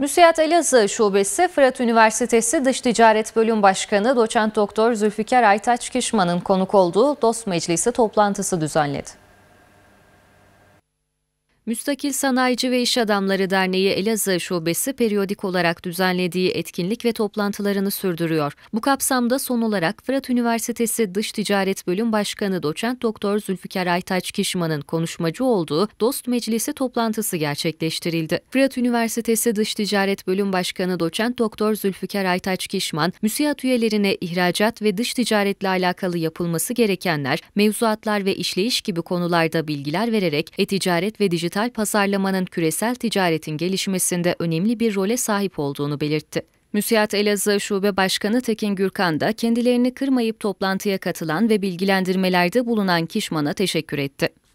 Müsiyat Elazığ Şubesi Fırat Üniversitesi Dış Ticaret Bölüm Başkanı Doçent Doktor Zülfikar Aytaç Kişman'ın konuk olduğu Dost Meclisi toplantısı düzenledi. Müstakil Sanayici ve İş Adamları Derneği Elazığ Şubesi periyodik olarak düzenlediği etkinlik ve toplantılarını sürdürüyor. Bu kapsamda son olarak Fırat Üniversitesi Dış Ticaret Bölüm Başkanı Doçent Doktor Zülfikar Aytaç Kişman'ın konuşmacı olduğu Dost Meclisi toplantısı gerçekleştirildi. Fırat Üniversitesi Dış Ticaret Bölüm Başkanı Doçent Doktor Zülfikar Aytaç Kişman, müsiat üyelerine ihracat ve dış ticaretle alakalı yapılması gerekenler, mevzuatlar ve işleyiş gibi konularda bilgiler vererek e-ticaret ve dijital dijital pazarlamanın küresel ticaretin gelişmesinde önemli bir role sahip olduğunu belirtti. Müsiat Elazığ Şube Başkanı Tekin Gürkan da kendilerini kırmayıp toplantıya katılan ve bilgilendirmelerde bulunan Kişman'a teşekkür etti.